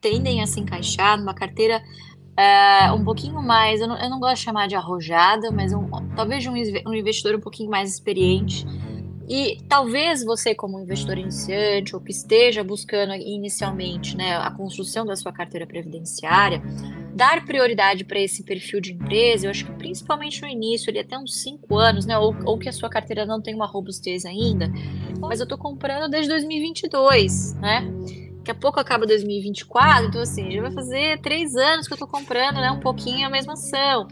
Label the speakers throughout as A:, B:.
A: tendem a se encaixar numa carteira é, um pouquinho mais, eu não, eu não, gosto de chamar de arrojada, mas um, talvez de um, um investidor um pouquinho mais experiente. E talvez você, como investidor iniciante ou que esteja buscando inicialmente né, a construção da sua carteira previdenciária, dar prioridade para esse perfil de empresa, eu acho que principalmente no início, ali até uns 5 anos, né, ou, ou, que a sua carteira não tem uma robustez ainda, mas eu estou comprando desde 2022, né? Daqui a pouco acaba 2024, então assim, já vai fazer três anos que eu tô comprando, né? Um pouquinho a mesma ação.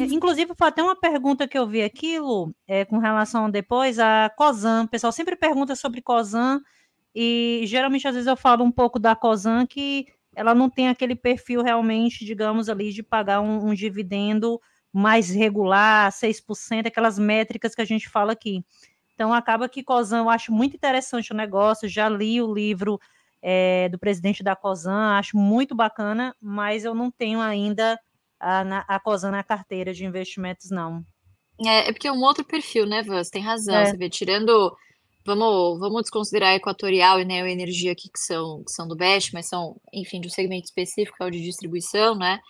B: É, inclusive, até uma pergunta que eu vi Lu, é, com relação depois a COSAN. O pessoal sempre pergunta sobre COSAN e geralmente, às vezes, eu falo um pouco da COSAN que ela não tem aquele perfil realmente, digamos ali, de pagar um, um dividendo mais regular, 6%, aquelas métricas que a gente fala aqui. Então, acaba que COSAN, eu acho muito interessante o negócio, já li o livro é, do presidente da COSAN, acho muito bacana, mas eu não tenho ainda a, a COSAN na carteira de investimentos, não.
A: É, é porque é um outro perfil, né, Vans? Tem razão, é. você vê, tirando vamos, vamos desconsiderar a Equatorial e Neo né, Energia aqui, que são, que são do BEST, mas são, enfim, de um segmento específico, que é o de distribuição, né?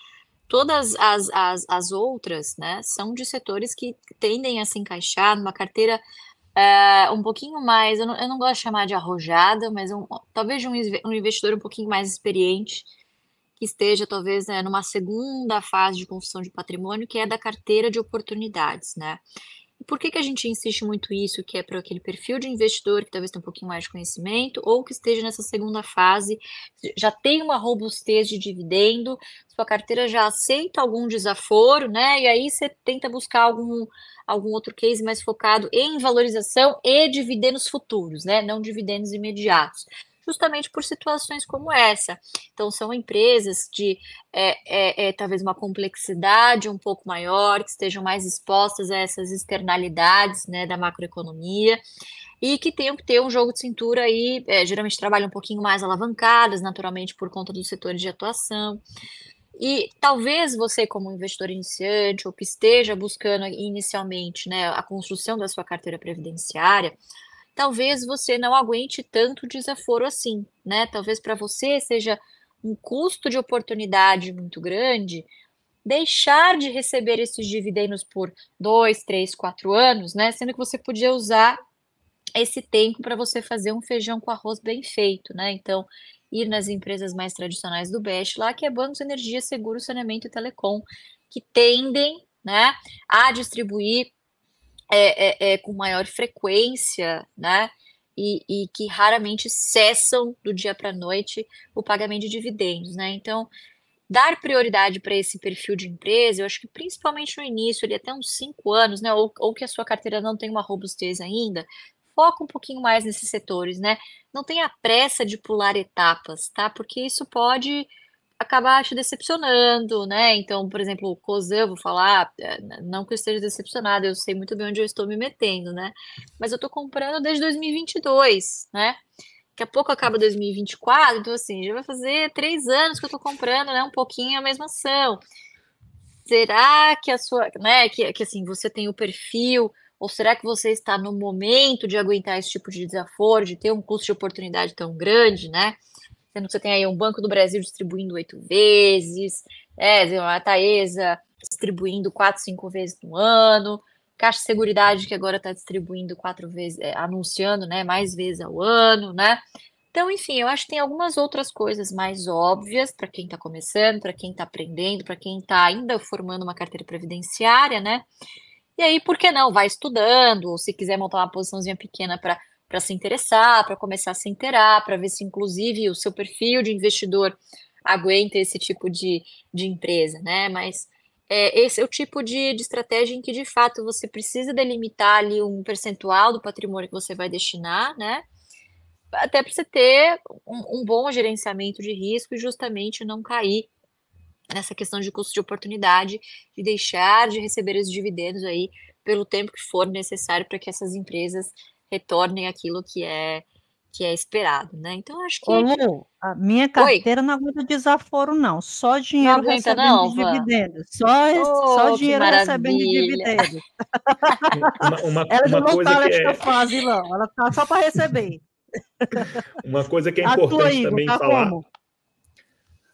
A: Todas as, as, as outras, né, são de setores que tendem a se encaixar numa carteira eh, um pouquinho mais, eu não, eu não, gosto de chamar de arrojada, mas um, talvez de um, um investidor um pouquinho mais experiente, que esteja talvez né, numa segunda fase de construção de patrimônio, que é da carteira de oportunidades, né? Por que, que a gente insiste muito isso, que é para aquele perfil de investidor que talvez tenha um pouquinho mais de conhecimento, ou que esteja nessa segunda fase, já tem uma robustez de dividendo, sua carteira já aceita algum desaforo, né? E aí você tenta buscar algum, algum outro case mais focado em valorização e dividendos futuros, né? Não dividendos imediatos justamente por situações como essa. Então, são empresas de é, é, é, talvez uma complexidade um pouco maior, que estejam mais expostas a essas externalidades né, da macroeconomia e que tenham que ter um jogo de cintura aí, é, geralmente trabalham um pouquinho mais alavancadas, naturalmente, por conta dos setores de atuação. E talvez você, como investidor iniciante, ou que esteja buscando inicialmente né, a construção da sua carteira previdenciária, talvez você não aguente tanto desaforo assim, né? Talvez para você seja um custo de oportunidade muito grande deixar de receber esses dividendos por dois, três, quatro anos, né? Sendo que você podia usar esse tempo para você fazer um feijão com arroz bem feito, né? Então, ir nas empresas mais tradicionais do BESH lá que é bancos, energia, seguro, saneamento e telecom, que tendem né, a distribuir é, é, é, com maior frequência, né? E, e, que raramente cessam do dia para a noite o pagamento de dividendos, né? Então, dar prioridade para esse perfil de empresa, eu acho que principalmente no início, ali até uns cinco anos, né? Ou, ou que a sua carteira não tem uma robustez ainda, foca um pouquinho mais nesses setores, né? Não tenha pressa de pular etapas, tá? Porque isso pode acabar te decepcionando, né? Então, por exemplo, o Cozan, vou falar, é, não que eu esteja decepcionada, eu sei muito bem onde eu estou me metendo, né? Mas eu estou comprando desde 2022, né? Daqui a pouco acaba 2024, então assim, já vai fazer três anos que eu estou comprando, né? Um pouquinho a mesma ação. Será que a sua, né? Que, que assim, você tem o perfil, ou será que você está no momento de aguentar esse tipo de desaforo, de ter um custo de oportunidade tão grande, né? Sendo que você tem aí um Banco do Brasil distribuindo oito vezes, é, a Taesa distribuindo quatro, cinco vezes no ano, Caixa de Seguridade que agora está distribuindo quatro vezes, é, anunciando né, mais vezes ao ano, né? Então, enfim, eu acho que tem algumas outras coisas mais óbvias para quem está começando, para quem está aprendendo, para quem está ainda formando uma carteira previdenciária, né? E aí, por que não? Vai estudando, ou se quiser montar uma posiçãozinha pequena para para se interessar, para começar a se interar, para ver se, inclusive, o seu perfil de investidor aguenta esse tipo de, de empresa, né? Mas é, esse é o tipo de, de estratégia em que, de fato, você precisa delimitar ali um percentual do patrimônio que você vai destinar, né? Até para você ter um, um bom gerenciamento de risco e justamente não cair nessa questão de custo de oportunidade, e deixar de receber os dividendos aí pelo tempo que for necessário para que essas empresas retornem aquilo que é que é esperado, né? Então acho que. Ô, Lu,
B: a minha carteira Oi? não aguenta desaforo, não. Só dinheiro não aguenta, recebendo não, de dividendos. Só, oh, só dinheiro recebendo de dividendos.
C: Uma, uma, ela uma não coisa tá que é...
B: fase, não. Ela tá só para receber.
C: Uma coisa que é importante Igor, também tá falar. Como?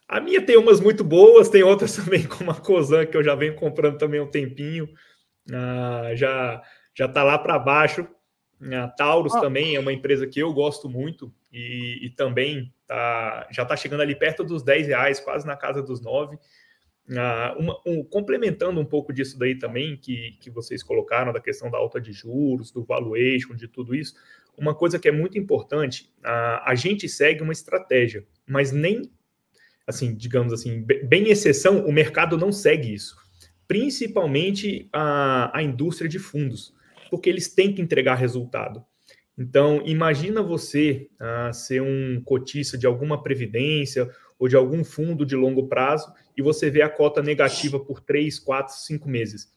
C: A minha tem umas muito boas, tem outras também, como a Cozan, que eu já venho comprando também há um tempinho. Ah, já já está lá para baixo, né, a Taurus ah. também é uma empresa que eu gosto muito e, e também tá, já está chegando ali perto dos 10 reais, quase na casa dos 9. Ah, uma, um, complementando um pouco disso daí também, que, que vocês colocaram, da questão da alta de juros, do valuation, de tudo isso, uma coisa que é muito importante, a, a gente segue uma estratégia, mas nem, assim, digamos assim, bem exceção, o mercado não segue isso. Principalmente a, a indústria de fundos porque eles têm que entregar resultado. Então, imagina você ah, ser um cotista de alguma previdência ou de algum fundo de longo prazo e você vê a cota negativa por 3, 4, 5 meses.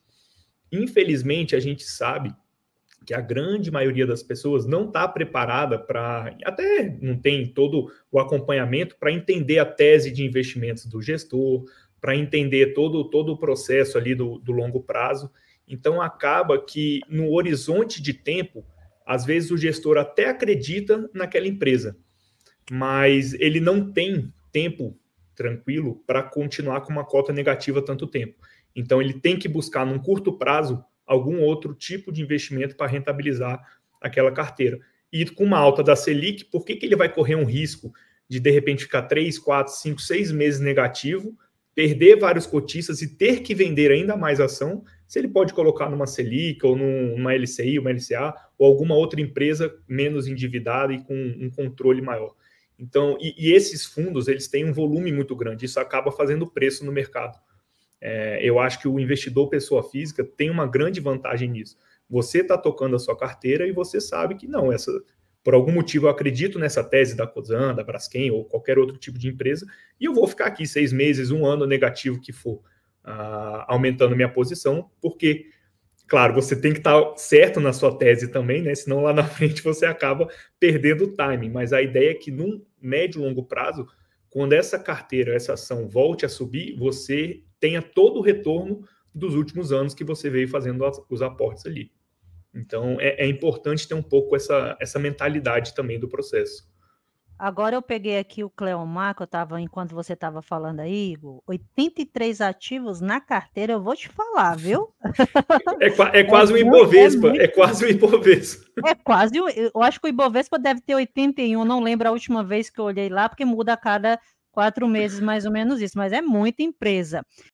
C: Infelizmente, a gente sabe que a grande maioria das pessoas não está preparada para, até não tem todo o acompanhamento para entender a tese de investimentos do gestor, para entender todo, todo o processo ali do, do longo prazo. Então acaba que no horizonte de tempo, às vezes o gestor até acredita naquela empresa, mas ele não tem tempo tranquilo para continuar com uma cota negativa tanto tempo. Então ele tem que buscar num curto prazo algum outro tipo de investimento para rentabilizar aquela carteira. E com uma alta da Selic, por que, que ele vai correr um risco de de repente ficar 3, 4, 5, 6 meses negativo, perder vários cotistas e ter que vender ainda mais ação? se ele pode colocar numa Selic ou numa LCI, uma LCA, ou alguma outra empresa menos endividada e com um controle maior. Então, e, e esses fundos, eles têm um volume muito grande, isso acaba fazendo preço no mercado. É, eu acho que o investidor pessoa física tem uma grande vantagem nisso. Você está tocando a sua carteira e você sabe que não, essa, por algum motivo eu acredito nessa tese da Cozan, da Braskem ou qualquer outro tipo de empresa, e eu vou ficar aqui seis meses, um ano negativo que for uh, aumentando minha posição, porque, claro, você tem que estar tá certo na sua tese também, né? Senão lá na frente você acaba perdendo o timing. Mas a ideia é que num médio e longo prazo, quando essa carteira, essa ação volte a subir, você tenha todo o retorno dos últimos anos que você veio fazendo os aportes ali. Então é, é importante ter um pouco essa, essa mentalidade também do processo.
B: Agora eu peguei aqui o Cleomar, que eu estava, enquanto você estava falando aí, Igor, 83 ativos na carteira, eu vou te falar, viu?
C: É, é, é quase é, um Ibovespa, é, muito... é, quase um Ibovespa.
B: É quase, eu acho que o Ibovespa deve ter 81, não lembro a última vez que eu olhei lá, porque muda a cada quatro meses mais ou menos isso, mas é muita empresa.